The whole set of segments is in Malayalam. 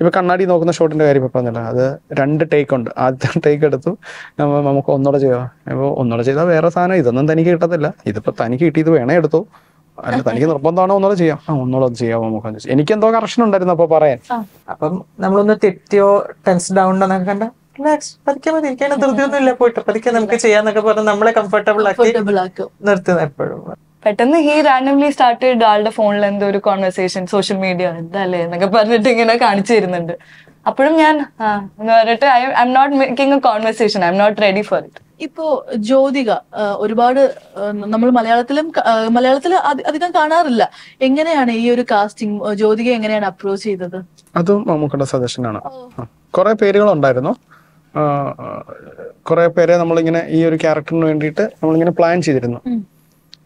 ഇപ്പോൾ കണ്ണാടി നോക്കുന്ന ഷോട്ടിന്റെ കാര്യം ഇപ്പോൾ പറഞ്ഞില്ല അത് രണ്ട് ടേക്ക് ഉണ്ട് ആദ്യത്തെ ടേക്ക് എടുത്തു നമുക്ക് ഒന്നോടെ ചെയ്യാം അപ്പൊ ഒന്നോടെ ചെയ്താൽ വേറെ സാധനം ഇതൊന്നും തനിക്ക് കിട്ടത്തില്ല ഇതിപ്പോ തനിക്ക് കിട്ടിയത് വേണേ എടുത്തു അല്ല തനിക്ക് നിർബന്ധമാണോ ഒന്നോടെ ചെയ്യാം ആ ഒന്നുകൂടെ ചെയ്യാമോ നമുക്ക് എനിക്ക് എന്തോ കറക്ഷൻ ഉണ്ടായിരുന്നു അപ്പോൾ പറയാൻ അപ്പം നമ്മളൊന്ന് തെറ്റിയോ ടെൻസ് ഡൗൺ കണ്ട റിലാക്സ് പതുക്കെ മതി ഇല്ല പോയിട്ട് പതിക്കാൻ നമുക്ക് ചെയ്യാന്നൊക്കെ പറഞ്ഞ് നമ്മളെ കംഫർട്ടബിൾ ആക്കി നിർത്തുന്ന എപ്പോഴും പെട്ടെന്ന് ഹീ റാൻഡംലി ചെയ്ത് ആളുടെ ഫോണിൽ എന്തോ ഒരു കോൺവെർസേഷൻ സോഷ്യൽ മീഡിയ ഇതല്ലേ എന്നൊക്കെ പറഞ്ഞിട്ട് ഇങ്ങനെ കാണിച്ചു തരുന്നുണ്ട് അപ്പോഴും ഞാൻ എന്ന് പറഞ്ഞിട്ട് I I'm not making a conversation I'm not ready for it ഇപ്പോ ജ്യോതിക ഒരുപാട് നമ്മൾ മലയാളത്തിലും മലയാളത്തിൽ അധികം കാണാറില്ല എങ്ങനെയാണ് ഈ ഒരു കാസ്റ്റിംഗ് ജ്യോതിക എങ്ങനെയാണ് അപ്രോച്ച് ചെയ്തത് അതും മമ്മൂക്കയുടെ സജഷനാണ് കുറെ പേരുകളുണ്ടായിരുന്നു കുറെ പേരെ നമ്മളിങ്ങനെ ഈ ഒരു ക്യാരക്ടറിന് വേണ്ടിയിട്ട് നമ്മളിങ്ങനെ പ്ലാൻ ചെയ്തിരുന്നു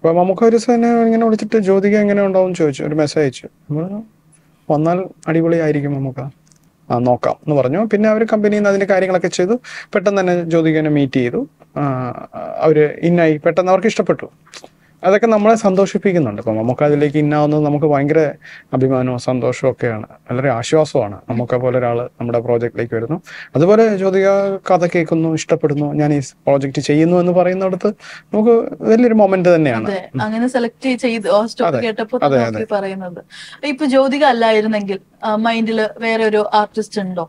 അപ്പൊ നമുക്ക് ഒരു ദിവസം ഇങ്ങനെ വിളിച്ചിട്ട് ജ്യോതിക എങ്ങനെ ഉണ്ടാവും ചോദിച്ചു ഒരു മെസ്സേജ് അയച്ചു നമ്മൾ വന്നാൽ അടിപൊളിയായിരിക്കും നമുക്ക് ആ നോക്കാം എന്ന് പറഞ്ഞു പിന്നെ അവർ കമ്പനിയിൽ നിന്ന് അതിന്റെ കാര്യങ്ങളൊക്കെ ചെയ്തു പെട്ടെന്ന് തന്നെ ജ്യോതികനെ മീറ്റ് ചെയ്തു അവര് ഇന്നായി പെട്ടെന്ന് അവർക്ക് ഇഷ്ടപ്പെട്ടു അതൊക്കെ നമ്മളെ സന്തോഷിപ്പിക്കുന്നുണ്ട് അപ്പം നമുക്ക് അതിലേക്ക് ഇന്നാവുന്നത് നമുക്ക് ഭയങ്കര അഭിമാനവും സന്തോഷവും ഒക്കെയാണ് വളരെ ആശ്വാസമാണ് നമുക്ക് പോലെ ഒരാൾ നമ്മുടെ പ്രോജക്റ്റിലേക്ക് വരുന്നു അതുപോലെ ജ്യോതിക കഥ കേൾക്കുന്നു ഇഷ്ടപ്പെടുന്നു ഞാൻ ഈ പ്രോജക്റ്റ് ചെയ്യുന്നു എന്ന് പറയുന്നിടത്ത് നമുക്ക് വലിയൊരു മൊമെന്റ് തന്നെയാണ് അങ്ങനെ സെലക്ട് ചെയ്ത് കേട്ടപ്പോൾ പറയുന്നത് ഇപ്പൊ ജ്യോതിക അല്ലായിരുന്നെങ്കിൽ മൈൻഡിൽ വേറെ ഒരു ആർട്ടിസ്റ്റ് ഉണ്ടോ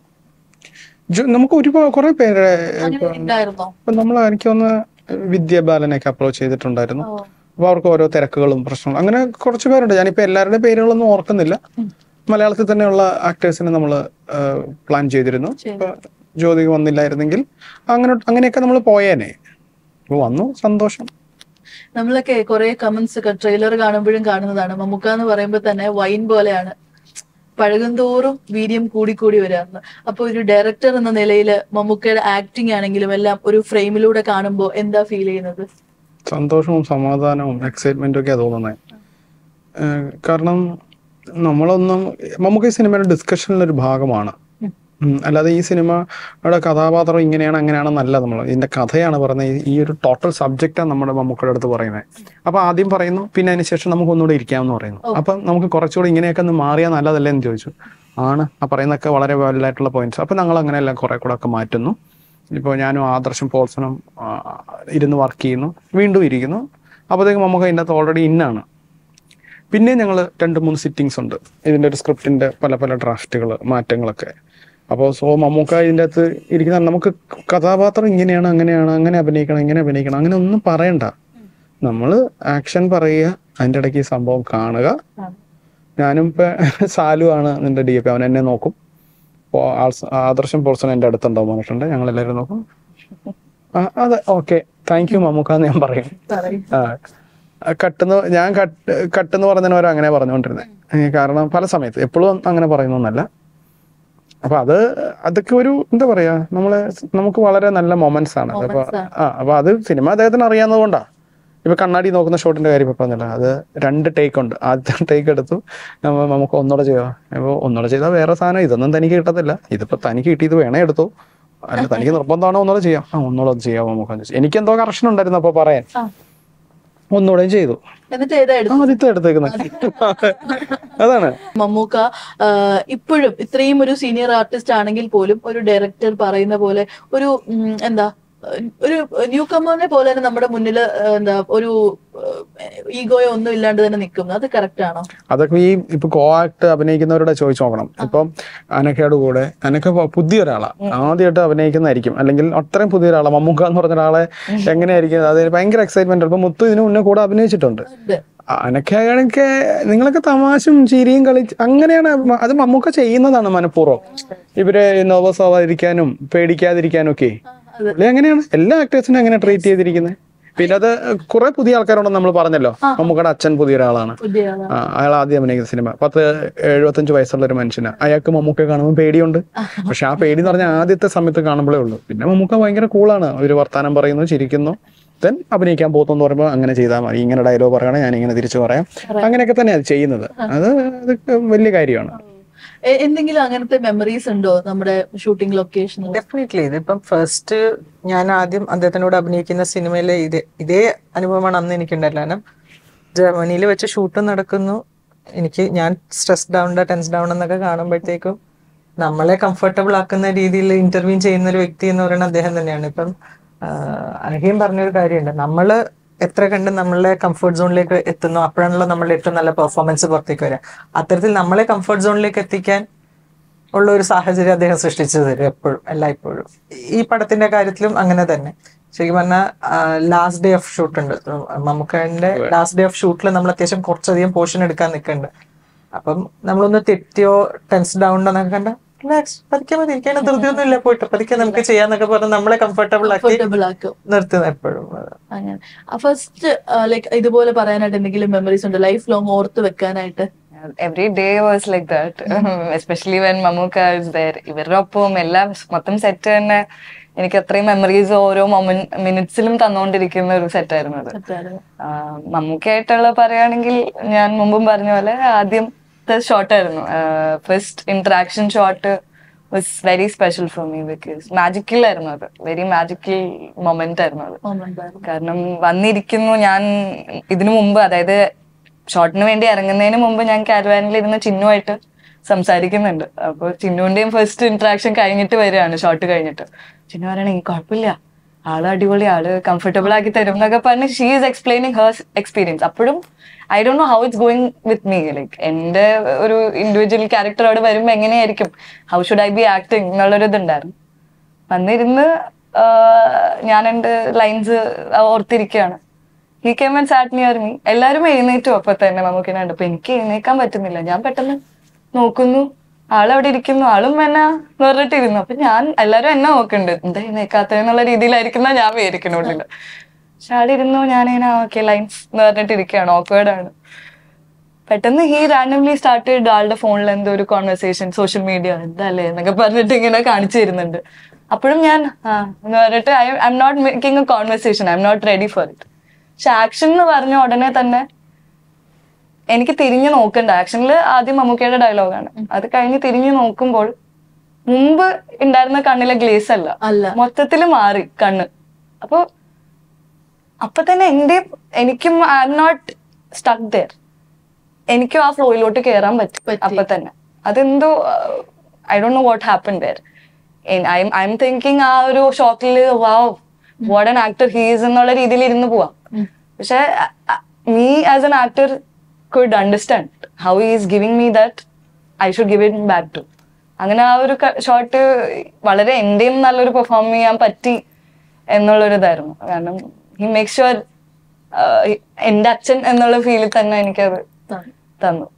നമുക്ക് ഒരുപാട് കുറെ പേര് നമ്മൾ എനിക്ക് ഒന്ന് അപ്രോച്ച് ചെയ്തിട്ടുണ്ടായിരുന്നു അപ്പൊ അവർക്ക് ഓരോ തിരക്കുകളും പ്രശ്നങ്ങളും അങ്ങനെ കുറച്ച് പേരുണ്ട് ഞാനിപ്പോ എല്ലാവരുടെ പേരുകളൊന്നും ഓർക്കുന്നില്ല മലയാളത്തിൽ തന്നെയുള്ള ആക്ടേഴ്സിനെ നമ്മൾ പ്ലാൻ ചെയ്തിരുന്നു ജ്യോതി വന്നില്ലായിരുന്നെങ്കിൽ അങ്ങനെ അങ്ങനെയൊക്കെ നമ്മൾ പോയേനെ വന്നു സന്തോഷം നമ്മളൊക്കെ കുറെ കമന്റ്സ് ഒക്കെ ട്രെയിലർ കാണുമ്പോഴും കാണുന്നതാണ് മമ്മൂക്ക എന്ന് പറയുമ്പോൾ തന്നെ വൈൻ പോലെയാണ് പഴകുന്തോറും വീര്യം കൂടി കൂടി വരാറുണ്ട് അപ്പൊ ഒരു ഡയറക്ടർ എന്ന നിലയിൽ മമ്മൂക്കയുടെ ആക്ടിംഗ് ആണെങ്കിലും എല്ലാം ഒരു ഫ്രെയിമിലൂടെ കാണുമ്പോൾ എന്താ ഫീൽ ചെയ്യുന്നത് സന്തോഷവും സമാധാനവും എക്സൈറ്റ്മെന്റും ഒക്കെയാണ് തോന്നുന്നത് കാരണം നമ്മളൊന്നും നമുക്ക് ഈ സിനിമയുടെ ഡിസ്കഷനിലൊരു ഒരു ഭാഗമാണ് അല്ലാതെ ഈ സിനിമയുടെ കഥാപാത്രം ഇങ്ങനെയാണ് അങ്ങനെയാണെന്നല്ല നമ്മൾ ഇതിന്റെ കഥയാണ് പറയുന്നത് ഈ ഒരു ടോട്ടൽ സബ്ജക്റ്റാണ് നമ്മുടെ മമ്മൂക്കയുടെ അടുത്ത് പറയുന്നത് അപ്പൊ ആദ്യം പറയുന്നു പിന്നെ അതിനുശേഷം നമുക്ക് ഒന്നുകൂടെ ഇരിക്കാമെന്ന് പറയുന്നു അപ്പൊ നമുക്ക് കുറച്ചുകൂടി ഇങ്ങനെയൊക്കെ ഒന്ന് മാറിയാൽ നല്ലതല്ലേ എന്ന് ചോദിച്ചു ആണ് ആ പറയുന്നൊക്കെ വളരെ വലുതായിട്ടുള്ള പോയിന്റ്സ് അപ്പൊ ഞങ്ങൾ അങ്ങനെയെല്ലാം കുറെ കൂടെ ഒക്കെ മാറ്റുന്നു ഇപ്പോൾ ഞാനും ആദർശം പോൾസനും ഇരുന്ന് വർക്ക് ചെയ്യുന്നു വീണ്ടും ഇരിക്കുന്നു അപ്പോഴത്തേക്കും നമുക്ക് അതിനകത്ത് ഓൾറെഡി ഇന്നാണ് പിന്നെ ഞങ്ങൾ രണ്ട് മൂന്ന് സിറ്റിങ്സ് ഉണ്ട് ഇതിൻ്റെ ഒരു സ്ക്രിപ്റ്റിൻ്റെ പല പല ഡ്രാഫ്റ്റുകൾ മാറ്റങ്ങളൊക്കെ അപ്പോൾ സോ മമ്മൂക്ക ഇതിൻ്റെ അകത്ത് ഇരിക്കുന്ന നമുക്ക് കഥാപാത്രം ഇങ്ങനെയാണ് അങ്ങനെയാണ് അങ്ങനെ അഭിനയിക്കണം ഇങ്ങനെ അഭിനയിക്കണം അങ്ങനെ ഒന്നും പറയണ്ട നമ്മൾ ആക്ഷൻ പറയുക അതിൻ്റെ ഇടയ്ക്ക് സംഭവം കാണുക ഞാനും ഇപ്പം സാലു ആണ് നിന്റെ ഡി എഫ് അവൻ എന്നെ നോക്കും ആദർശം പോൾസൺ എന്റെ അടുത്തുണ്ടോ പറഞ്ഞിട്ടുണ്ട് ഞങ്ങൾ എല്ലാവരും നോക്കും അതെ ഓക്കെ താങ്ക് യു മമ്മൂക്ക എന്ന് ഞാൻ പറയും കട്ടെന്ന് ഞാൻ കട്ട് കട്ടെന്ന് പറഞ്ഞതിനോരോ അങ്ങനെ പറഞ്ഞുകൊണ്ടിരുന്നത് കാരണം പല സമയത്ത് എപ്പോഴും അങ്ങനെ പറയുന്നൊന്നല്ല അപ്പൊ അത് അതൊക്കെ ഒരു എന്താ പറയാ നമ്മള് നമുക്ക് വളരെ നല്ല മൊമെന്റ്സ് ആണ് അപ്പൊ ആ അപ്പൊ അത് സിനിമ അദ്ദേഹത്തിന് അറിയാവുന്നത് ഇപ്പോൾ കണ്ണാടി നോക്കുന്ന ഷോട്ടിന്റെ കാര്യം ഇപ്പോൾ പറഞ്ഞില്ല അത് രണ്ട് ടേക്ക് ഉണ്ട് ആദ്യത്തെ ടേക്ക് എടുത്തു നമുക്ക് ഒന്നോടെ ചെയ്യാം അപ്പൊ ഒന്നോടെ ചെയ്താൽ വേറെ സാധനം ഇതൊന്നും തനിക്ക് കിട്ടത്തില്ല ഇതിപ്പോ തനിക്ക് കിട്ടിയത് വേണേ എടുത്തു അല്ല തനിക്ക് നിർബന്ധമാണോ ഒന്നോടെ ചെയ്യാം ആ ഒന്നുകൂടെ ചെയ്യാമോ നമുക്ക് എനിക്ക് എന്തോ കറക്ഷൻ ഉണ്ടായിരുന്നു അപ്പൊ പറയാൻ ഒന്നുകൂടെയും ചെയ്തു അതാണ് മമ്മൂക്ക ഇപ്പോഴും ഇത്രയും ഒരു സീനിയർ ആർട്ടിസ്റ്റ് ആണെങ്കിൽ പോലും ഒരു ഡയറക്ടർ പറയുന്ന പോലെ ഒരു എന്താ ഒരു ന്യൂ കമ്മറിനെ പോലെ തന്നെ നമ്മുടെ മുന്നിൽ എന്താ ഒരു ഈഗോയോ ഒന്നും ഇല്ലാണ്ട് തന്നെ നിൽക്കുന്നു അത് കറക്റ്റ് ആണോ അതൊക്കെ ഈ ഇപ്പൊ കോ ആക്ട് അഭിനയിക്കുന്നവരോട് ചോദിച്ചു നോക്കണം ഇപ്പം അനക്കയുടെ കൂടെ അനക്ക പുതിയ ഒരാളാണ് ആദ്യമായിട്ട് അഭിനയിക്കുന്നതായിരിക്കും അല്ലെങ്കിൽ അത്രയും പുതിയ ഒരാളാണ് മമ്മൂക്ക എന്ന് പറഞ്ഞ ഒരാളെ എങ്ങനെയായിരിക്കും അത് ഭയങ്കര എക്സൈറ്റ്മെന്റ് ഇപ്പൊ മുത്തു ഇതിനു മുന്നേ കൂടെ അഭിനയിച്ചിട്ടുണ്ട് അനക്കായാലൊക്കെ നിങ്ങളൊക്കെ തമാശയും ചിരിയും കളി അങ്ങനെയാണ് അത് മമ്മൂക്ക ചെയ്യുന്നതാണ് മനഃപൂർവ്വം ഇവര് നോവസ് ആവാതിരിക്കാനും പേടിക്കാതിരിക്കാനും ഒക്കെ പുള്ളി അങ്ങനെയാണ് എല്ലാ ആക്ടേഴ്സിനും അങ്ങനെ ട്രീറ്റ് ചെയ്തിരിക്കുന്നത് പിന്നെ അത് കുറെ പുതിയ ആൾക്കാരുണ്ടെന്ന് നമ്മൾ പറഞ്ഞല്ലോ മമ്മൂക്കയുടെ അച്ഛൻ പുതിയ ഒരാളാണ് അയാൾ ആദ്യം അഭിനയിക്കുന്ന സിനിമ പത്ത് എഴുപത്തഞ്ച് വയസ്സുള്ള ഒരു മനുഷ്യന് അയാൾക്ക് മമ്മൂക്ക കാണുമ്പോൾ പേടിയുണ്ട് പക്ഷെ ആ പേടി എന്ന് പറഞ്ഞാൽ ആദ്യത്തെ സമയത്ത് കാണുമ്പോഴേ ഉള്ളൂ പിന്നെ മമ്മൂക്ക ഭയങ്കര കൂളാണ് ഒരു വർത്താനം പറയുന്നു ചിരിക്കുന്നു ദെൻ അഭിനയിക്കാൻ പോകുന്നു പറയുമ്പോൾ അങ്ങനെ ചെയ്താൽ മതി ഇങ്ങനെ ഡയലോഗ് പറയണം ഞാൻ ഇങ്ങനെ തിരിച്ചു പറയാം അങ്ങനെയൊക്കെ തന്നെ അത് ചെയ്യുന്നത് അത് വലിയ കാര്യമാണ് എന്തെങ്കിലും അങ്ങനത്തെ മെമ്മറീസ് ഉണ്ടോ നമ്മുടെ ഷൂട്ടിംഗ് ലൊക്കേഷൻ ഡെഫിനറ്റ്ലി ഇതിപ്പം ഫസ്റ്റ് ഞാൻ ആദ്യം അദ്ദേഹത്തിനോട് അഭിനയിക്കുന്ന സിനിമയിലെ ഇതേ ഇതേ അനുഭവമാണ് അന്ന് എനിക്കുണ്ടായില്ല കാരണം ജർമ്മനിയിൽ വെച്ച് ഷൂട്ട് നടക്കുന്നു എനിക്ക് ഞാൻ സ്ട്രെസ് ഡൗൺ ടെൻസ് ഡൗൺ എന്നൊക്കെ കാണുമ്പോഴത്തേക്കും നമ്മളെ കംഫർട്ടബിൾ ആക്കുന്ന രീതിയിൽ ഇന്റർവ്യൂ ചെയ്യുന്ന ഒരു വ്യക്തി എന്ന് പറയുന്നത് അദ്ദേഹം തന്നെയാണ് ഇപ്പം അനഹിയും പറഞ്ഞൊരു കാര്യമുണ്ട് നമ്മള് എത്ര കണ്ട് നമ്മളെ കംഫർട്ട് സോണിലേക്ക് എത്തുന്നു അപ്പോഴാണല്ലോ നമ്മളെ ഏറ്റവും നല്ല പെർഫോമൻസ് പുറത്തേക്ക് വരിക അത്തരത്തിൽ നമ്മളെ കംഫർട്ട് സോണിലേക്ക് എത്തിക്കാൻ ഉള്ള ഒരു സാഹചര്യം അദ്ദേഹം സൃഷ്ടിച്ചു തരും എപ്പോഴും എല്ലായ്പ്പോഴും ഈ പടത്തിന്റെ കാര്യത്തിലും അങ്ങനെ തന്നെ ശരിക്കും പറഞ്ഞാൽ ലാസ്റ്റ് ഡേ ഓഫ് ഷൂട്ട് ഉണ്ട് മമ്മൂക്കയുടെ ലാസ്റ്റ് ഡേ ഓഫ് ഷൂട്ടിൽ നമ്മൾ അത്യാവശ്യം കുറച്ചധികം പോർഷൻ എടുക്കാൻ നിൽക്കുന്നുണ്ട് അപ്പം നമ്മളൊന്ന് തെറ്റിയോ ഡൗൺ ഉണ്ടോ എന്നൊക്കെ കണ്ട റിലാക്സ് പതുക്കെ മതി ഇരിക്കാൻ ധൃതിയൊന്നും ഇല്ല പോയിട്ട് പതുക്കെ നമുക്ക് ചെയ്യാന്നൊക്കെ പറഞ്ഞ് നമ്മളെ കംഫർട്ടബിൾ ആക്കി നിർത്തുന്ന എപ്പോഴും അങ്ങനെ ഫസ്റ്റ് ലൈക്ക് ഇതുപോലെ പറയാനായിട്ട് എന്തെങ്കിലും മെമ്മറീസ് ഉണ്ട് ലൈഫ് ലോങ് ഓർത്ത് വെക്കാനായിട്ട് every day was like that especially when Mammukka is there ഇവരുടെ ഒപ്പവും എല്ലാം മൊത്തം സെറ്റ് തന്നെ എനിക്ക് അത്രയും മെമ്മറീസ് ഓരോ മിനിറ്റ്സിലും തന്നുകൊണ്ടിരിക്കുന്ന ഒരു സെറ്റ് ആയിരുന്നു അത് മമ്മൂക്കായിട്ടുള്ള പറയുകയാണെങ്കിൽ ഞാൻ മുമ്പും പറഞ്ഞ പോലെ ആദ്യം ഷോർട്ട് ഷോട്ടായിരുന്നു first interaction shot was very special for me because magical ആയിരുന്നു അത് വെരി മാജിക്കൽ മൊമെന്റ് ആയിരുന്നു അത് കാരണം വന്നിരിക്കുന്നു ഞാൻ ഇതിനു മുമ്പ് അതായത് ഷോട്ടിന് വേണ്ടി ഇറങ്ങുന്നതിന് മുമ്പ് ഞാൻ കാരവാനിൽ ഇരുന്ന് ചിന്നുമായിട്ട് സംസാരിക്കുന്നുണ്ട് അപ്പോൾ ചിന്നുവിന്റെയും ഫസ്റ്റ് ഇന്ററാക്ഷൻ കഴിഞ്ഞിട്ട് വരികയാണ് ഷോട്ട് കഴിഞ്ഞിട്ട് ചിന്നു പറയണെങ്കിൽ കുഴപ്പമില്ല ആള് അടിപൊളി ആള് കംഫർട്ടബിൾ ആക്കി തരും എന്നൊക്കെ പറഞ്ഞ് she is explaining hers experience അപ്പോഴും I do know how it's going with me like എന്റെ ഒരു ഇൻഡിവിജ്വൽ ക്യാരക്ടർ അവിടെ വരുമ്പോൾ എങ്ങനെയായിരിക്കും how should I be acting എന്നുള്ളൊരു ഇതുണ്ടായിരുന്നു വന്നിരുന്ന് ഞാൻ എൻ്റെ ലൈൻസ് ഓർത്തിരിക്കുകയാണ് he came and sat near me എല്ലാവരും എഴുന്നേറ്റും അപ്പൊ തന്നെ നമുക്ക് അപ്പൊ എനിക്ക് എഴുന്നേക്കാൻ പറ്റുന്നില്ല ഞാൻ പെട്ടെന്ന് നോക്കുന്നു ആളവിടെ ഇരിക്കുന്നു ആളും എന്നാ എന്ന് അപ്പൊ ഞാൻ എല്ലാരും എന്നെ നോക്കുന്നുണ്ട് എന്താ എഴുന്നേക്കാത്ത രീതിയിലായിരിക്കുന്ന ഞാൻ വിചാരിക്കണുള്ളിൽ പക്ഷെ ആളിരുന്നു ഇരുന്നു ഞാനിങ്ങനെ ഓക്കെ ലൈൻസ് എന്ന് പറഞ്ഞിട്ട് ഇരിക്കുകയാണ് ആണ് പെട്ടെന്ന് ഹീ റാൻഡംലി സ്റ്റാർട്ട് ആളുടെ ഫോണിൽ എന്തോ ഒരു കോൺവെർസേഷൻ സോഷ്യൽ മീഡിയ എന്തല്ലേ എന്നൊക്കെ പറഞ്ഞിട്ട് ഇങ്ങനെ കാണിച്ചു തരുന്നുണ്ട് അപ്പോഴും ഞാൻ എന്ന് പറഞ്ഞിട്ട് I I'm not making a conversation I'm not ready for it പക്ഷെ ആക്ഷൻ എന്ന് പറഞ്ഞ ഉടനെ തന്നെ എനിക്ക് തിരിഞ്ഞു നോക്കണ്ട ആക്ഷനിൽ ആദ്യം മമ്മൂക്കയുടെ ഡയലോഗാണ് അത് കഴിഞ്ഞ് തിരിഞ്ഞു നോക്കുമ്പോൾ മുമ്പ് ഉണ്ടായിരുന്ന കണ്ണിലെ ഗ്ലേസ് അല്ല അല്ല മൊത്തത്തിൽ മാറി കണ്ണ് അപ്പൊ അപ്പൊ തന്നെ എന്റെ എനിക്കും I am not stuck there എനിക്കും ആ ഫ്ലോയിലോട്ട് കയറാൻ പറ്റും അപ്പൊ തന്നെ അതെന്തോ I don't know what happen there I'm thinking ആ ഒരു ഷോക്കിൽ wow what an actor he's എന്നുള്ള രീതിയിൽ ഇരുന്ന് പോവാം പക്ഷെ me as an actor could understand how he is giving me that I should give it back to. അങ്ങനെ ആ ഒരു ഷോട്ട് വളരെ എൻ്റെയും നല്ലൊരു പെർഫോം ചെയ്യാൻ പറ്റി എന്നുള്ളൊരു ഇതായിരുന്നു കാരണം ഹി മേക്ക് ഷുവർ എൻ്റെ അച്ഛൻ എന്നുള്ള ഫീലിൽ തന്നെ എനിക്കത് തന്നു